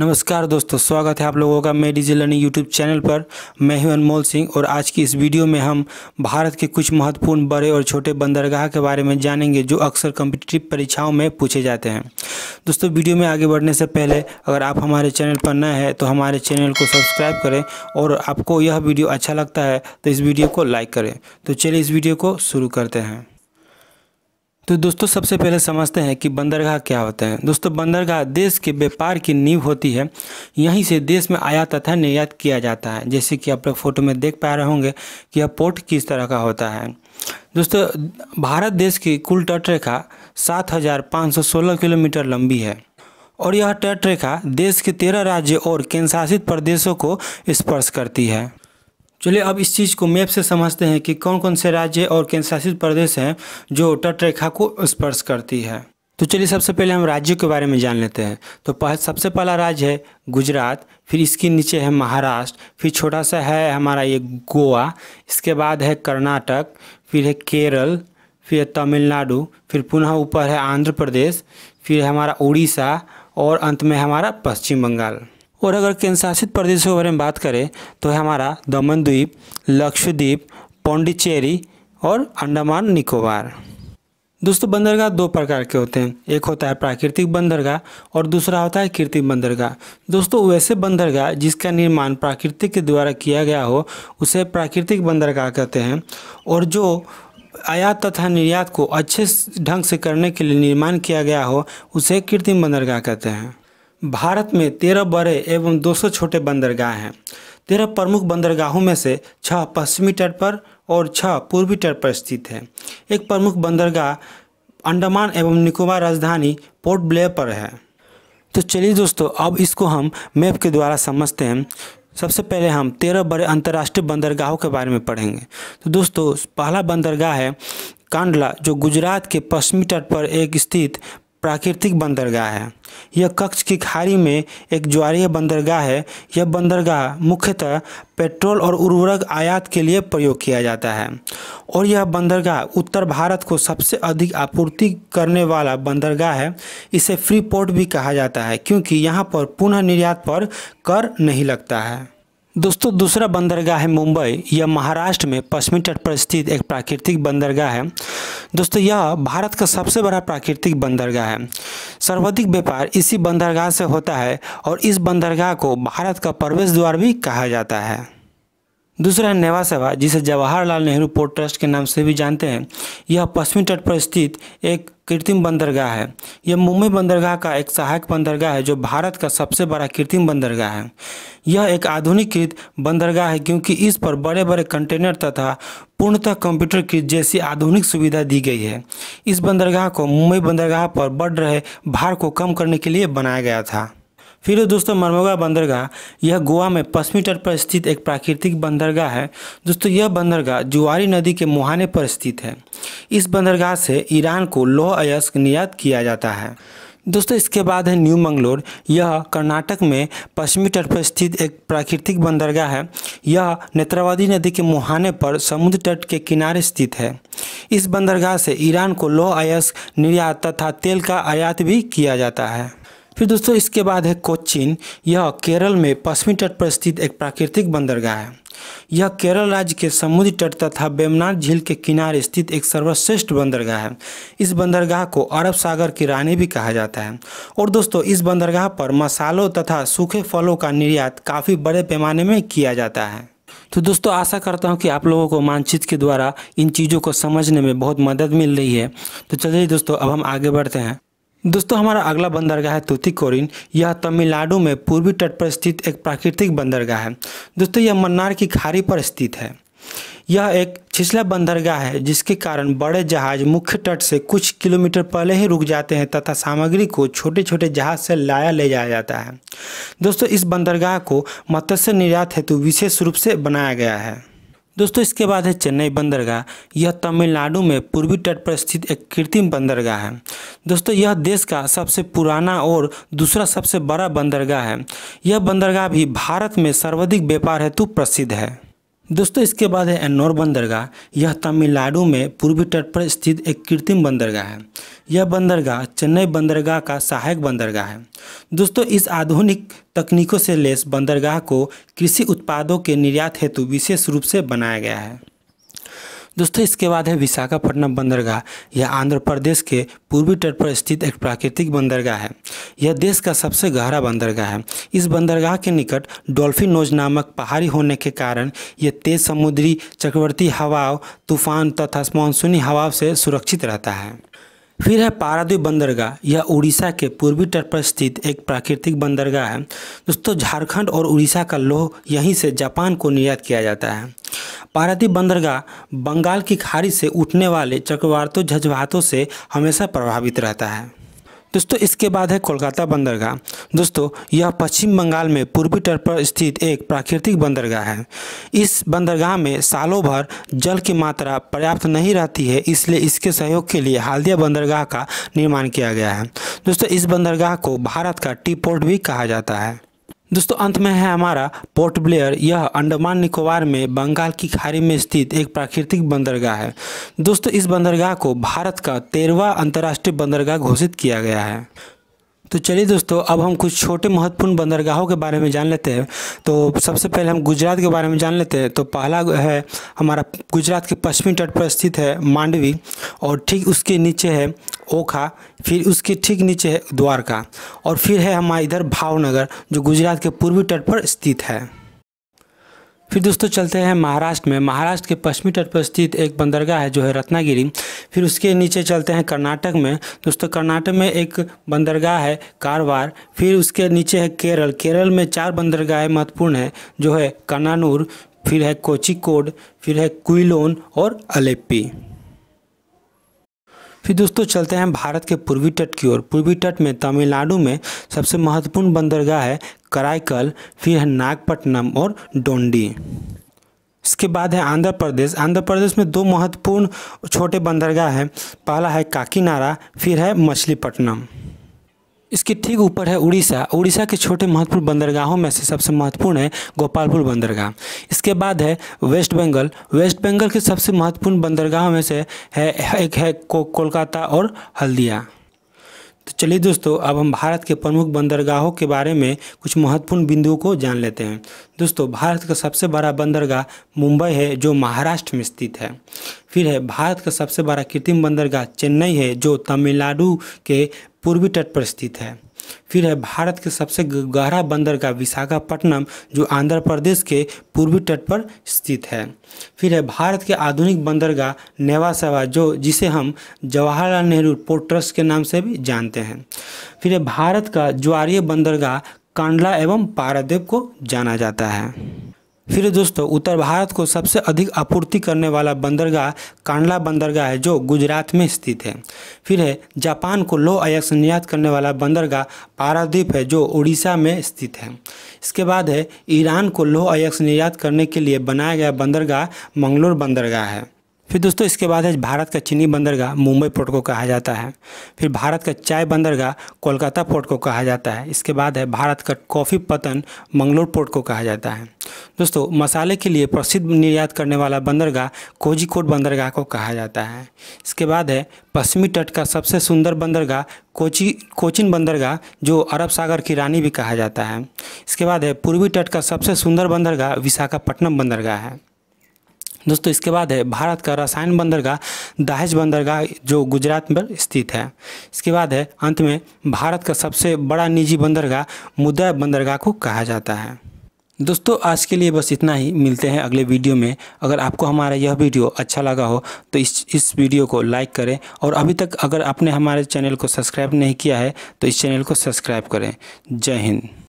नमस्कार दोस्तों स्वागत है आप लोगों का मैं डिजी लर्निंग यूट्यूब चैनल पर मैं हूं अनमोल सिंह और आज की इस वीडियो में हम भारत के कुछ महत्वपूर्ण बड़े और छोटे बंदरगाह के बारे में जानेंगे जो अक्सर कम्पिटिटिव परीक्षाओं में पूछे जाते हैं दोस्तों वीडियो में आगे बढ़ने से पहले अगर आप हमारे चैनल पर नए हैं तो हमारे चैनल को सब्सक्राइब करें और आपको यह वीडियो अच्छा लगता है तो इस वीडियो को लाइक करें तो चलिए इस वीडियो को शुरू करते हैं तो दोस्तों सबसे पहले समझते हैं कि बंदरगाह क्या होते हैं दोस्तों बंदरगाह देश के व्यापार की नींव होती है यहीं से देश में आयात तथा निर्यात किया जाता है जैसे कि आप लोग फोटो में देख पा रहे होंगे कि यह पोर्ट किस तरह का होता है दोस्तों भारत देश की कुल तट रेखा सात हज़ार पाँच सौ सोलह किलोमीटर लंबी है और यह तटरेखा देश के तेरह राज्य और केंद्रशासित प्रदेशों को स्पर्श करती है चलिए अब इस चीज़ को मैप से समझते हैं कि कौन कौन से राज्य और केंद्रशासित प्रदेश हैं जो तटरेखा को स्पर्श करती है तो चलिए सबसे पहले हम राज्यों के बारे में जान लेते हैं तो पह, सबसे पहला राज्य है गुजरात फिर इसके नीचे है महाराष्ट्र फिर छोटा सा है हमारा ये गोवा इसके बाद है कर्नाटक फिर है केरल फिर है तमिलनाडु फिर पुनः ऊपर है आंध्र प्रदेश फिर हमारा उड़ीसा और अंत में हमारा पश्चिम बंगाल और अगर केंद्रशासित प्रदेशों के बारे में बात करें तो है हमारा दमन द्वीप लक्षद्वीप पौंडीचेरी और अंडमान निकोबार दोस्तों बंदरगाह दो प्रकार के होते हैं एक होता है प्राकृतिक बंदरगाह और दूसरा होता है कृत्रिम बंदरगाह दोस्तों वैसे बंदरगाह जिसका निर्माण प्राकृतिक के द्वारा किया गया हो उसे प्राकृतिक बंदरगाह कहते हैं और जो आयात तथा निर्यात को अच्छे ढंग से करने के लिए निर्माण किया गया हो उसे कृत्रिम बंदरगाह कहते हैं भारत में तेरह बड़े एवं दो सौ छोटे बंदरगाह हैं तेरह प्रमुख बंदरगाहों में से छह पश्चिमी तट पर और छह पूर्वी तट पर स्थित है एक प्रमुख बंदरगाह अंडमान एवं निकोबार राजधानी पोर्ट ब्लेयर पर है तो चलिए दोस्तों अब इसको हम मैप के द्वारा समझते हैं सबसे पहले हम तेरह बड़े अंतर्राष्ट्रीय बंदरगाहों के बारे में पढ़ेंगे तो दोस्तों पहला बंदरगाह है कांडला जो गुजरात के पश्चिमी तट पर एक स्थित प्राकृतिक बंदरगाह है यह कक्ष की खाड़ी में एक ज्वारीय बंदरगाह है यह बंदरगाह मुख्यतः पेट्रोल और उर्वरक आयात के लिए प्रयोग किया जाता है और यह बंदरगाह उत्तर भारत को सबसे अधिक आपूर्ति करने वाला बंदरगाह है इसे फ्री पोर्ट भी कहा जाता है क्योंकि यहाँ पर पुनः निर्यात पर कर नहीं लगता है दोस्तों दूसरा बंदरगाह है मुंबई यह महाराष्ट्र में पश्चिमी तट पर स्थित एक प्राकृतिक बंदरगाह है दोस्तों यह भारत का सबसे बड़ा प्राकृतिक बंदरगाह है सर्वाधिक व्यापार इसी बंदरगाह से होता है और इस बंदरगाह को भारत का प्रवेश द्वार भी कहा जाता है दूसरा है नेवा सेवा जिसे जवाहरलाल नेहरू पोर्ट ट्रस्ट के नाम से भी जानते हैं यह पश्चिमी तट पर स्थित एक कृत्रिम बंदरगाह है यह मुंबई बंदरगाह का एक सहायक बंदरगाह है जो भारत का सबसे बड़ा कृत्रिम बंदरगाह है यह एक आधुनिक बंदरगाह है क्योंकि इस पर बड़े बड़े कंटेनर तथा पूर्णतः कंप्यूटर की जैसी आधुनिक सुविधा दी गई है इस बंदरगाह को मुंबई बंदरगाह पर बढ़ रहे भार को कम करने के लिए बनाया गया था फिर दोस्तों मरमोगा बंदरगाह यह गोवा में पश्चिमी तट पर स्थित एक प्राकृतिक बंदरगाह है दोस्तों यह बंदरगाह जुआरी नदी के मुहाने पर स्थित है इस बंदरगाह से ईरान को लोह अयस्क निर्यात किया जाता है दोस्तों इसके बाद है न्यू मंगलोर यह कर्नाटक में पश्चिमी तट पर स्थित एक प्राकृतिक बंदरगाह है यह नेत्रावादी नदी के मुहाने पर समुद्र तट के किनारे स्थित है इस बंदरगाह से ईरान को लोह अयस्क निर्यात तथा तेल का आयात भी किया जाता है फिर दोस्तों इसके बाद है कोचिन यह केरल में पश्चिमी तट पर स्थित एक प्राकृतिक बंदरगाह है यह केरल राज्य के समुद्री तट तथा बेमनाथ झील के किनारे स्थित एक सर्वश्रेष्ठ बंदरगाह है इस बंदरगाह को अरब सागर की रानी भी कहा जाता है और दोस्तों इस बंदरगाह पर मसालों तथा सूखे फलों का निर्यात काफ़ी बड़े पैमाने में किया जाता है तो दोस्तों आशा करता हूँ कि आप लोगों को मानचित्र के द्वारा इन चीज़ों को समझने में बहुत मदद मिल रही है तो चलिए दोस्तों अब हम आगे बढ़ते हैं दोस्तों हमारा अगला बंदरगाह है तुतिकोरिन यह तमिलनाडु में पूर्वी तट पर स्थित एक प्राकृतिक बंदरगाह है दोस्तों यह मन्नार की खाड़ी पर स्थित है यह एक छिछला बंदरगाह है जिसके कारण बड़े जहाज मुख्य तट से कुछ किलोमीटर पहले ही रुक जाते हैं तथा सामग्री को छोटे छोटे जहाज से लाया ले जाया जाता है दोस्तों इस बंदरगाह को मत्स्य निर्यात हेतु विशेष रूप से बनाया गया है दोस्तों इसके बाद है चेन्नई बंदरगाह यह तमिलनाडु में पूर्वी तट पर स्थित एक कृत्रिम बंदरगाह है दोस्तों यह देश का सबसे पुराना और दूसरा सबसे बड़ा बंदरगाह है यह बंदरगाह भी भारत में सर्वाधिक व्यापार हेतु प्रसिद्ध है दोस्तों इसके बाद है एन्नौर बंदरगाह यह तमिलनाडु में पूर्वी तट पर स्थित एक कृत्रिम बंदरगाह है यह बंदरगाह चेन्नई बंदरगाह का सहायक बंदरगाह है दोस्तों इस आधुनिक तकनीकों से लेस बंदरगाह को कृषि उत्पादों के निर्यात हेतु विशेष रूप से बनाया गया है दोस्तों इसके बाद है विशाखापट्टनम बंदरगाह यह आंध्र प्रदेश के पूर्वी तट पर स्थित एक प्राकृतिक बंदरगाह है यह देश का सबसे गहरा बंदरगाह है इस बंदरगाह के निकट डॉल्फिन नोज नामक पहाड़ी होने के कारण यह तेज समुद्री चक्रवर्ती हवाओं तूफान तथा मानसूनी हवाओं से सुरक्षित रहता है फिर है पारादीप बंदरगाह यह उड़ीसा के पूर्वी तट पर स्थित एक प्राकृतिक बंदरगाह है दोस्तों झारखंड और उड़ीसा का लोह यहीं से जापान को निर्यात किया जाता है पारादीप बंदरगाह बंगाल की खाड़ी से उठने वाले चक्रवातों झजवातों से हमेशा प्रभावित रहता है दोस्तों इसके बाद है कोलकाता बंदरगाह दोस्तों यह पश्चिम बंगाल में पूर्वी तट पर स्थित एक प्राकृतिक बंदरगाह है इस बंदरगाह में सालों भर जल की मात्रा पर्याप्त नहीं रहती है इसलिए इसके सहयोग के लिए हाल्दिया बंदरगाह का निर्माण किया गया है दोस्तों इस बंदरगाह को भारत का टी पोर्ट भी कहा जाता है दोस्तों अंत में है हमारा पोर्ट ब्लेयर यह अंडमान निकोबार में बंगाल की खाड़ी में स्थित एक प्राकृतिक बंदरगाह है दोस्तों इस बंदरगाह को भारत का तेरहवा अंतर्राष्ट्रीय बंदरगाह घोषित किया गया है तो चलिए दोस्तों अब हम कुछ छोटे महत्वपूर्ण बंदरगाहों के बारे में जान लेते हैं तो सबसे पहले हम गुजरात के बारे में जान लेते हैं तो पहला है हमारा गुजरात के पश्चिमी तट पर स्थित है मांडवी और ठीक उसके नीचे है ओखा फिर उसके ठीक नीचे है द्वारका और फिर है हमारा इधर भावनगर जो गुजरात के पूर्वी तट पर स्थित है फिर दोस्तों चलते हैं महाराष्ट्र में महाराष्ट्र के पश्चिमी तट पर स्थित एक बंदरगाह है जो है रत्नागिरी फिर उसके नीचे चलते हैं कर्नाटक में दोस्तों कर्नाटक में एक बंदरगाह है कारवार फिर उसके नीचे है केरल केरल में चार बंदरगाहें महत्वपूर्ण है जो है कनानूर फिर है कोचिकोड फिर है क्विलोन और अलेप्पी फिर दोस्तों चलते हैं भारत के पूर्वी तट की ओर पूर्वी तट में तमिलनाडु में सबसे महत्वपूर्ण बंदरगाह है कराईकल फिर है नागपट्टनम और डोंडी इसके बाद है आंध्र प्रदेश आंध्र प्रदेश में दो महत्वपूर्ण छोटे बंदरगाह हैं पहला है काकीनारा फिर है मछलीपट्टनम इसके ठीक ऊपर है उड़ीसा उड़ीसा के छोटे महत्वपूर्ण बंदरगाहों में से सबसे महत्वपूर्ण है गोपालपुर बंदरगाह इसके बाद है वेस्ट बंगाल वेस्ट बंगाल के सबसे महत्वपूर्ण बंदरगाहों में से है एक है को, कोलकाता और हल्दिया तो चलिए दोस्तों अब हम भारत के प्रमुख बंदरगाहों के बारे में कुछ महत्वपूर्ण बिंदुओं को जान लेते हैं दोस्तों भारत का सबसे बड़ा बंदरगाह मुंबई है जो महाराष्ट्र में स्थित है फिर है भारत का सबसे बड़ा कृत्रिम बंदरगाह चेन्नई है जो तमिलनाडु के पूर्वी तट पर स्थित है फिर है भारत के सबसे गहरा बंदरगाह विशाखापट्टनम जो आंध्र प्रदेश के पूर्वी तट पर स्थित है फिर है भारत के आधुनिक बंदरगाह सेवा जो जिसे हम जवाहरलाल नेहरू पोर्ट ट्रस्ट के नाम से भी जानते हैं फिर है भारत का ज्वारीय बंदरगाह कांडला एवं पारादीप को जाना जाता है फिर दोस्तों उत्तर भारत को सबसे अधिक आपूर्ति करने वाला बंदरगाह कांडला बंदरगाह है जो गुजरात में स्थित है फिर है जापान को लो अयक्स निर्यात करने वाला बंदरगाह पारादीप है जो उड़ीसा में स्थित है इसके बाद है ईरान को लो अयक्स निर्यात करने के लिए बनाया गया बंदरगाह मंगलोर बंदरगाह है फिर दोस्तों इसके बाद है भारत का चीनी बंदरगाह मुंबई पोर्ट को कहा जाता है फिर भारत का चाय बंदरगाह कोलकाता पोर्ट को कहा जाता है इसके बाद है भारत का कॉफ़ी पतन मंगलोर पोर्ट को कहा जाता है दोस्तों मसाले के लिए प्रसिद्ध निर्यात करने वाला बंदरगाह कोजिकोट बंदरगाह को कहा जाता है इसके बाद है पश्चिमी तट का सबसे सुंदर बंदरगाह कोची कोचिन बंदरगाह जो अरब सागर की रानी भी कहा जाता है इसके बाद है पूर्वी तट का सबसे सुंदर बंदरगाह विशाखापट्टनम बंदरगाह है दोस्तों इसके बाद है भारत का रसायन बंदरगाह दाहेज बंदरगाह जो गुजरात में स्थित है इसके बाद है अंत में भारत का सबसे बड़ा निजी बंदरगाह मुद्रा बंदरगाह को कहा जाता है दोस्तों आज के लिए बस इतना ही मिलते हैं अगले वीडियो में अगर आपको हमारा यह वीडियो अच्छा लगा हो तो इस इस वीडियो को लाइक करें और अभी तक अगर आपने हमारे चैनल को सब्सक्राइब नहीं किया है तो इस चैनल को सब्सक्राइब करें जय हिंद